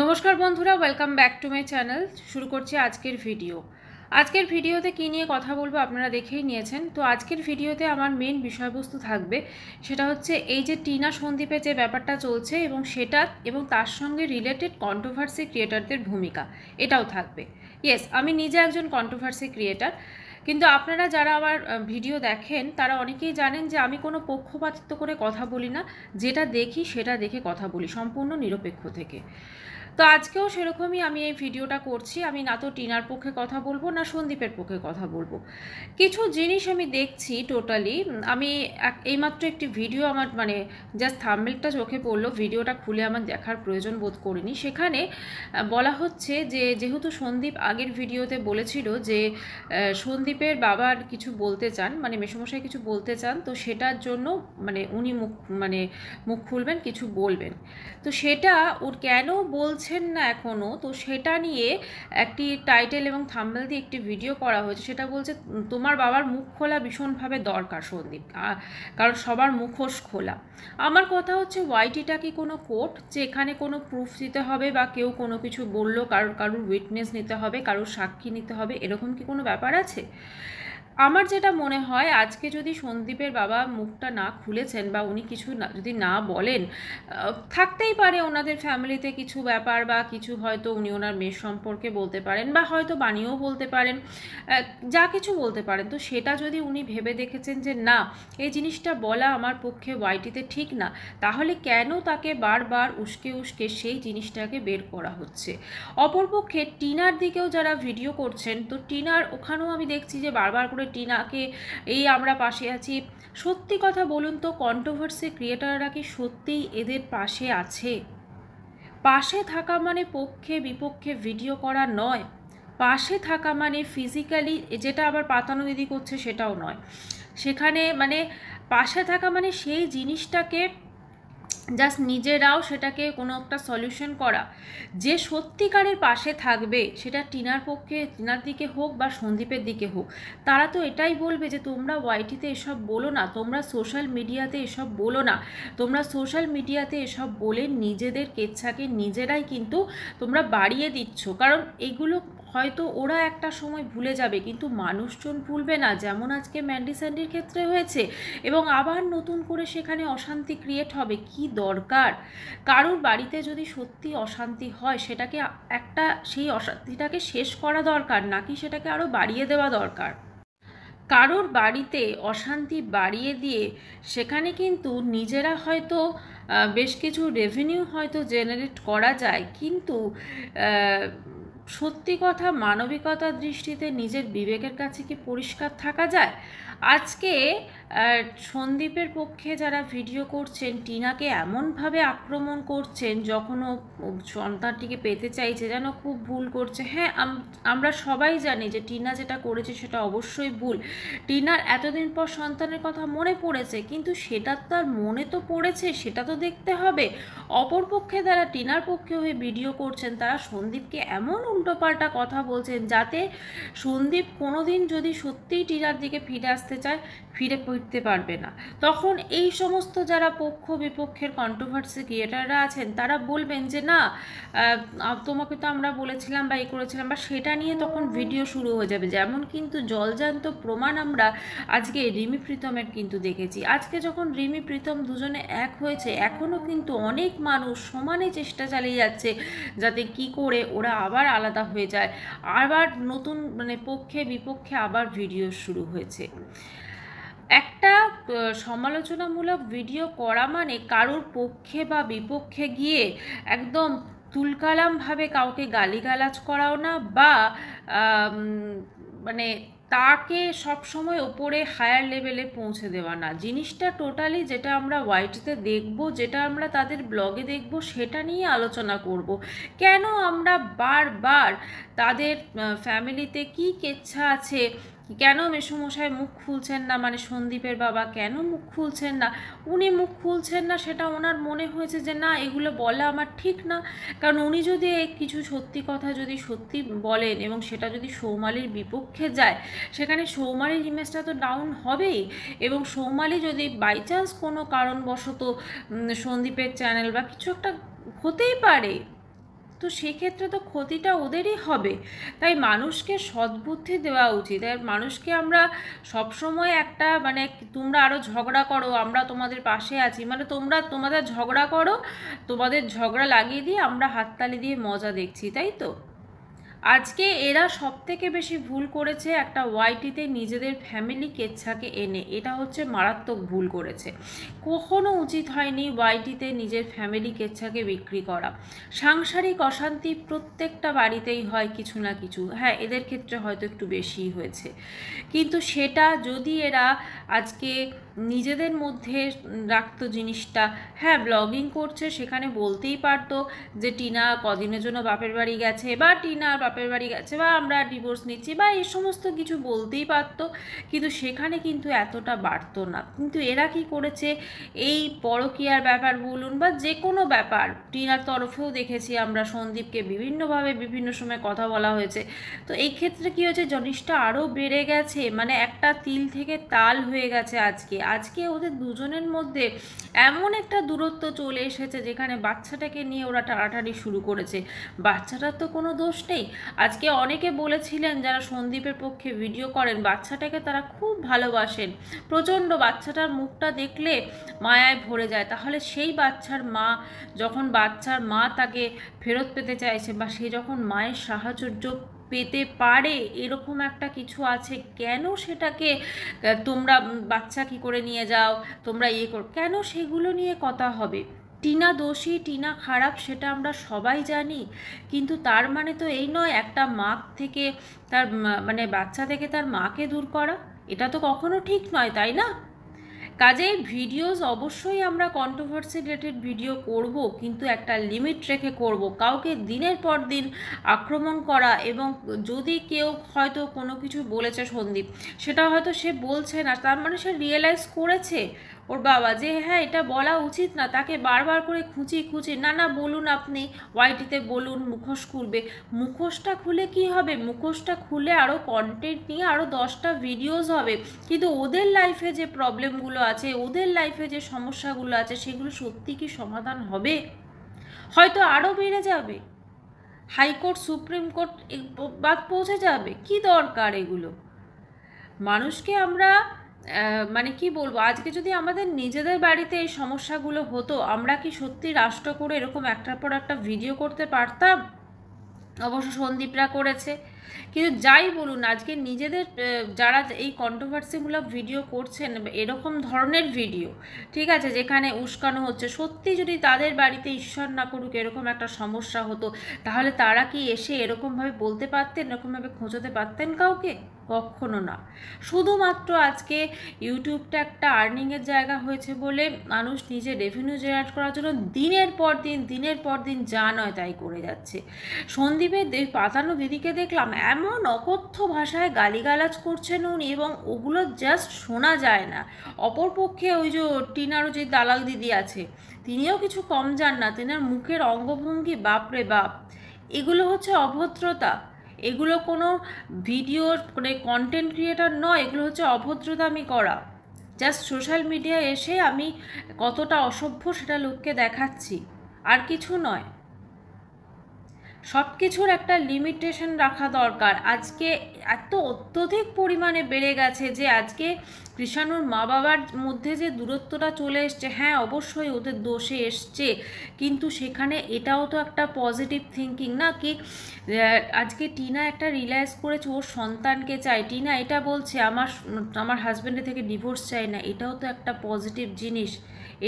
নমস্কার বন্ধুরা welcome back to my channel শুরু করছি আজকের ভিডিও আজকের ভিডিওতে কী নিয়ে কথা বলবো আপনারা দেখেই নিয়েছেন তো আজকের ভিডিওতে আমার মেন বিষয়বস্তু থাকবে সেটা হচ্ছে এই যে টিনা সন্দীপে যে ব্যাপারটা চলছে এবং সেটা এবং তার সঙ্গে রিলেটেড কন্ট্রোভার্সি ক্রিয়েটারদের ভূমিকা এটাও থাকবে ইয়েস আমি নিজে একজন কন্ট্রোভার্সি ক্রিয়েটার কিন্তু আপনারা যারা আমার ভিডিও দেখেন তারা অনেকেই জানেন যে আমি কোনো পক্ষপাতিত্ব করে কথা বলি না যেটা দেখি সেটা দেখে কথা বলি সম্পূর্ণ নিরপেক্ষ থেকে তো আজকেও সেরকমই আমি এই ভিডিওটা করছি আমি না তো টিনার পক্ষে কথা বলবো না সন্দীপের পক্ষে কথা বলবো কিছু জিনিস আমি দেখছি টোটালি আমি এইমাত্র একটি ভিডিও আমার মানে জাস্ট থামবেলটা চোখে পড়লো ভিডিওটা খুলে আমার দেখার প্রয়োজন বোধ করিনি সেখানে বলা হচ্ছে যে যেহেতু সন্দীপ আগের ভিডিওতে বলেছিল যে সন্দীপের বাবার কিছু বলতে চান মানে মেসমশাই কিছু বলতে চান তো সেটার জন্য মানে উনি মুখ মানে মুখ খুলবেন কিছু বলবেন তো সেটা ওর কেন বলছে বুঝছেন না এখনও তো সেটা নিয়ে একটি টাইটেল এবং থাম্বেল দিয়ে একটি ভিডিও করা হয়েছে সেটা বলছে তোমার বাবার মুখ খোলা ভীষণভাবে দরকার সন্দীপ কারণ সবার মুখোশ খোলা আমার কথা হচ্ছে ওয়াইটিটা কি কোনো কোর্ট যে এখানে কোনো প্রুফ দিতে হবে বা কেউ কোনো কিছু বললো কারোর কারোর উইটনেস নিতে হবে কারোর সাক্ষী নিতে হবে এরকম কি কোনো ব্যাপার আছে আমার যেটা মনে হয় আজকে যদি সন্দীপের বাবা মুখটা না খুলেছেন বা উনি কিছু না যদি না বলেন থাকতেই পারে ওনাদের ফ্যামিলিতে কিছু ব্যাপার বা কিছু হয়তো উনি ওনার মেয়ের সম্পর্কে বলতে পারেন বা হয়তো বানিয়েও বলতে পারেন যা কিছু বলতে পারেন তো সেটা যদি উনি ভেবে দেখেছেন যে না এই জিনিসটা বলা আমার পক্ষে ওয়াইটিতে ঠিক না তাহলে কেন তাকে বারবার উস্কে উস্কে সেই জিনিসটাকে বের করা হচ্ছে অপরপক্ষে টিনার দিকেও যারা ভিডিও করছেন তো টিনার ওখানেও আমি দেখছি যে বারবার করে করবে টিনাকে এই আমরা পাশে আছি সত্যি কথা বলুন তো কন্ট্রোভার্সি ক্রিয়েটাররা কি সত্যিই এদের পাশে আছে পাশে থাকা মানে পক্ষে বিপক্ষে ভিডিও করা নয় পাশে থাকা মানে ফিজিক্যালি যেটা আবার পাতানো দিদি করছে সেটাও নয় সেখানে মানে পাশে থাকা মানে সেই জিনিসটাকে জাস্ট নিজেরাও সেটাকে কোনো একটা সলিউশন করা যে সত্যিকারের পাশে থাকবে সেটা টিনার পক্ষে টিনার দিকে হোক বা সন্দীপের দিকে হোক তারা তো এটাই বলবে যে তোমরা ওয়াইটিতে এসব বলো না তোমরা সোশ্যাল মিডিয়াতে এসব বলো না তোমরা সোশ্যাল মিডিয়াতে এসব বলে নিজেদের কেচ্ছাকে নিজেরাই কিন্তু তোমরা বাড়িয়ে দিচ্ছ কারণ এগুলো হয়তো ওরা একটা সময় ভুলে যাবে কিন্তু মানুষজন ভুলবে না যেমন আজকে ম্যান্ডি স্যান্ডির ক্ষেত্রে হয়েছে এবং আবার নতুন করে সেখানে অশান্তি ক্রিয়েট হবে কি দরকার কারোর বাড়িতে যদি সত্যি অশান্তি হয় সেটাকে একটা সেই অশান্তিটাকে শেষ করা দরকার নাকি সেটাকে আরও বাড়িয়ে দেওয়া দরকার কারোর বাড়িতে অশান্তি বাড়িয়ে দিয়ে সেখানে কিন্তু নিজেরা হয়তো বেশ কিছু রেভিনিউ হয়তো জেনারেট করা যায় কিন্তু সত্যি কথা মানবিকতার দৃষ্টিতে নিজের বিবেকের কাছে কি পরিষ্কার থাকা যায় আজকে সন্দীপের পক্ষে যারা ভিডিও করছেন টিনাকে এমনভাবে আক্রমণ করছেন যখন ও সন্তানটিকে পেতে চাইছে যেন খুব ভুল করছে হ্যাঁ আমরা সবাই জানি যে টিনা যেটা করেছে সেটা অবশ্যই ভুল টিনার এতদিন পর সন্তানের কথা মনে পড়েছে কিন্তু সেটা তার মনে তো পড়েছে সেটা তো দেখতে হবে অপর পক্ষে যারা টিনার পক্ষে হয়ে ভিডিও করছেন তারা সন্দীপকে এমন উল্টোপাল্টা কথা বলছেন যাতে সন্দীপ কোনোদিন যদি সত্যিই টিনার দিকে ফিরে আসে আসতে চায় ফিরে পড়তে পারবে না তখন এই সমস্ত যারা পক্ষ বিপক্ষের কন্ট্রোভার্সি ক্রিয়েটাররা আছেন তারা বলবেন যে না তোমাকে তো আমরা বলেছিলাম বা এই করেছিলাম বা সেটা নিয়ে তখন ভিডিও শুরু হয়ে যাবে যেমন কিন্তু জলজান্ত প্রমাণ আমরা আজকে রিমি প্রীতমের কিন্তু দেখেছি আজকে যখন রিমি প্রীতম দুজনে এক হয়েছে এখনও কিন্তু অনেক মানুষ সমানে চেষ্টা চালিয়ে যাচ্ছে যাতে কি করে ওরা আবার আলাদা হয়ে যায় আবার নতুন মানে পক্ষে বিপক্ষে আবার ভিডিও শুরু হয়েছে একটা সমালোচনামূলক ভিডিও করা মানে কারোর পক্ষে বা বিপক্ষে গিয়ে একদম তুলকালামভাবে কাউকে গালিগালাজ করাও না বা মানে তাকে সবসময় ওপরে হায়ার লেভেলে পৌঁছে দেওয়া না জিনিসটা টোটালি যেটা আমরা হোয়াইটতে দেখব যেটা আমরা তাদের ব্লগে দেখব সেটা নিয়ে আলোচনা করব। কেন আমরা বারবার তাদের ফ্যামিলিতে কি কেচ্ছা আছে কেন মেশুমশাই মুখ খুলছেন না মানে সন্দীপের বাবা কেন মুখ খুলছেন না উনি মুখ খুলছেন না সেটা ওনার মনে হয়েছে যে না এগুলো বলা আমার ঠিক না কারণ উনি যদি কিছু সত্যি কথা যদি সত্যি বলেন এবং সেটা যদি সৌমালির বিপক্ষে যায় সেখানে সৌমালির ইমেজটা তো ডাউন হবেই এবং সৌমালি যদি বাই চান্স কোনো কারণবশত সন্দীপের চ্যানেল বা কিছু একটা হতেই পারে তো সেক্ষেত্রে তো ক্ষতিটা ওদেরই হবে তাই মানুষকে সদ্বুদ্ধি দেওয়া উচিত আর মানুষকে আমরা সবসময় একটা মানে তোমরা আরও ঝগড়া করো আমরা তোমাদের পাশে আছি মানে তোমরা তোমাদের ঝগড়া করো তোমাদের ঝগড়া লাগিয়ে দিয়ে আমরা হাততালি দিয়ে মজা দেখছি তাই তো আজকে এরা সব থেকে বেশি ভুল করেছে একটা ওয়াইটিতে নিজেদের ফ্যামিলি কেচ্ছাকে এনে এটা হচ্ছে মারাত্মক ভুল করেছে কখনো উচিত হয়নি ওয়াইটিতে নিজের ফ্যামিলি কেচ্ছাকে বিক্রি করা সাংসারিক অশান্তি প্রত্যেকটা বাড়িতেই হয় কিছু না কিছু হ্যাঁ এদের ক্ষেত্রে হয়তো একটু বেশি হয়েছে কিন্তু সেটা যদি এরা আজকে নিজেদের মধ্যে রাখতো জিনিসটা হ্যাঁ ব্লগিং করছে সেখানে বলতেই পারতো যে টিনা কদিনের জন্য বাপের বাড়ি গেছে বা টিনা বাপের বাড়ি গেছে বা আমরা ডিভোর্স নিচ্ছি বা এই সমস্ত কিছু বলতেই পারতো কিন্তু সেখানে কিন্তু এতটা বাড়তো না কিন্তু এরা কি করেছে এই পরকীয়ার ব্যাপার বলুন বা যে কোনো ব্যাপার টিনার তরফেও দেখেছি আমরা সন্দীপকে বিভিন্নভাবে বিভিন্ন সময় কথা বলা হয়েছে তো এই ক্ষেত্রে কী হয়েছে জিনিসটা আরও বেড়ে গেছে মানে একটা তিল থেকে তাল হয়ে গেছে আজকে আজকে ওদের দুজনের মধ্যে এমন একটা দূরত্ব চলে এসেছে যেখানে বাচ্চাটাকে নিয়ে ওরা টাড়াটাড়ি শুরু করেছে বাচ্চাটার তো কোনো দোষ নেই আজকে অনেকে বলেছিলেন যারা সন্দীপের পক্ষে ভিডিও করেন বাচ্চাটাকে তারা খুব ভালোবাসেন প্রচণ্ড বাচ্চাটার মুখটা দেখলে মায়ায় ভরে যায় তাহলে সেই বাচ্চার মা যখন বাচ্চার মা তাকে ফেরত পেতে চাইছে বা সে যখন মায়ের সাহায্য পেতে পারে এরকম একটা কিছু আছে কেন সেটাকে তোমরা বাচ্চা কি করে নিয়ে যাও তোমরা ইয়ে করো কেন সেগুলো নিয়ে কথা হবে টিনা দোষী টিনা খারাপ সেটা আমরা সবাই জানি কিন্তু তার মানে তো এই নয় একটা মা থেকে তার মানে বাচ্চা থেকে তার মাকে দূর করা এটা তো কখনো ঠিক নয় তাই না কাজে ভিডিওস অবশ্যই আমরা কন্ট্রোভার্সি রিলেটেড ভিডিও করব কিন্তু একটা লিমিট রেখে করব কাউকে দিনের পর দিন আক্রমণ করা এবং যদি কেউ হয়তো কোনো কিছু বলেছে সন্দীপ সেটা হয়তো সে বলছে না তার মানে সে রিয়েলাইজ করেছে ওর বাবা যে হ্যাঁ এটা বলা উচিত না তাকে বারবার করে খুঁচি খুঁচি না না বলুন আপনি ওয়াইটিতে বলুন মুখোশ খুলবে মুখোশটা খুলে কি হবে মুখোশটা খুলে আরও কন্টেন্ট নিয়ে আরও দশটা ভিডিওস হবে কিন্তু ওদের লাইফে যে প্রবলেমগুলো আছে ওদের লাইফে যে সমস্যাগুলো আছে সেগুলো সত্যি কি সমাধান হবে হয়তো আরও বেড়ে যাবে হাইকোর্ট সুপ্রিম কোর্ট বাদ পৌঁছে যাবে কি দরকার এগুলো মানুষকে আমরা মানে কি বলবো আজকে যদি আমাদের নিজেদের বাড়িতে এই সমস্যাগুলো হতো আমরা কি সত্যি রাষ্ট্র করে এরকম একটার পর একটা ভিডিও করতে পারতাম অবশ্য সন্দীপরা করেছে কিন্তু যাই বলুন আজকে নিজেদের যারা এই কন্ট্রোভার্সিমূলক ভিডিও করছেন এরকম ধরনের ভিডিও ঠিক আছে যেখানে উস্কানো হচ্ছে সত্যি যদি তাদের বাড়িতে ঈশ্বর না করুক এরকম একটা সমস্যা হতো তাহলে তারা কি এসে এরকমভাবে বলতে পারতেন এরকমভাবে খোঁজতে পারতেন কাউকে কখনো না শুধুমাত্র আজকে ইউটিউবটা একটা আর্নিংয়ের জায়গা হয়েছে বলে মানুষ নিজে রেভিনিউ জেনারেট করার জন্য দিনের পর দিন দিনের পর দিন যা নয় তাই করে যাচ্ছে সন্দীপের পাতানো দিদিকে দেখলাম এমন অকথ্য ভাষায় গালিগালাজ করছেন উনি এবং ওগুলো জাস্ট শোনা যায় না অপরপক্ষে ওই যে টিনারও যে দালাল দিদি আছে তিনিও কিছু কম যান না তেনার মুখের অঙ্গভঙ্গি বাপরে বাপ এগুলো হচ্ছে অভদ্রতা এগুলো কোনো ভিডিওর মানে কন্টেন্ট ক্রিয়েটার নয় এগুলো হচ্ছে অভদ্রতামি করা জাস্ট সোশ্যাল মিডিয়ায় এসে আমি কতটা অসভ্য সেটা লোককে দেখাচ্ছি আর কিছু নয় সব কিছুর একটা লিমিটেশন রাখা দরকার আজকে এত অত্যধিক পরিমাণে বেড়ে গেছে যে আজকে কৃষাণুর মা বাবার মধ্যে যে দূরত্বটা চলে এসছে হ্যাঁ অবশ্যই ওদের দোষে এসছে কিন্তু সেখানে এটাও তো একটা পজিটিভ থিঙ্কিং না কি আজকে টিনা একটা রিলাইজ করেছে ওর সন্তানকে চাই টিনা এটা বলছে আমার আমার হাজব্যান্ডের থেকে ডিভোর্স চাই না এটাও তো একটা পজিটিভ জিনিস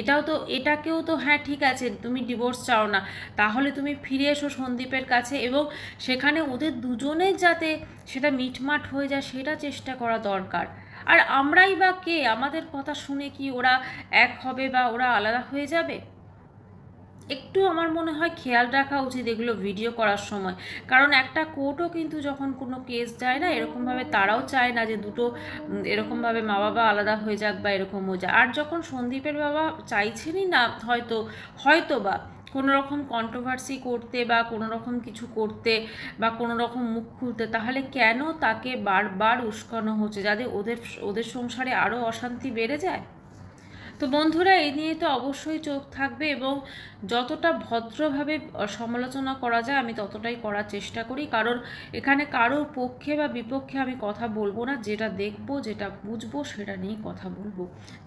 এটাও তো এটাকেও তো হ্যাঁ ঠিক আছে তুমি ডিভোর্স চাও না তাহলে তুমি ফিরে এসো সন্দীপের কাছে এবং সেখানে ওদের দুজনের যাতে সেটা মিটমাট হয়ে যায় সেটা চেষ্টা করা দরকার আর আমরাই বা কে আমাদের কথা শুনে কি ওরা এক হবে বা ওরা আলাদা হয়ে যাবে একটু আমার মনে হয় খেয়াল রাখা উচিত এগুলো ভিডিও করার সময় কারণ একটা কোর্টও কিন্তু যখন কোনো কেস যায় না এরকমভাবে তারাও চায় না যে দুটো এরকমভাবে মা বাবা আলাদা হয়ে যাক বা এরকম হয়ে যাক আর যখন সন্দীপের বাবা চাইছেনই না হয়তো হয়তো বা কোনো রকম কন্ট্রোভার্সি করতে বা কোনো রকম কিছু করতে বা কোনো রকম মুখ খুলতে তাহলে কেন তাকে বারবার উস্কানো হচ্ছে যাতে ওদের ওদের সংসারে আরও অশান্তি বেড়ে যায় তো বন্ধুরা এই নিয়ে তো অবশ্যই চোখ থাকবে এবং যতটা ভদ্রভাবে সমালোচনা করা যায় আমি ততটাই করার চেষ্টা করি কারণ এখানে কারোর পক্ষে বা বিপক্ষে আমি কথা বলবো না যেটা দেখবো যেটা বুঝবো সেটা নিয়ে কথা বলবো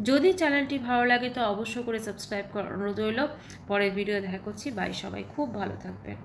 যদি চ্যানেলটি ভালো লাগে তো অবশ্য করে সাবস্ক্রাইব করার অনুরোধ রইল পরের ভিডিও দেখা করছি বাই সবাই খুব ভালো থাকবেন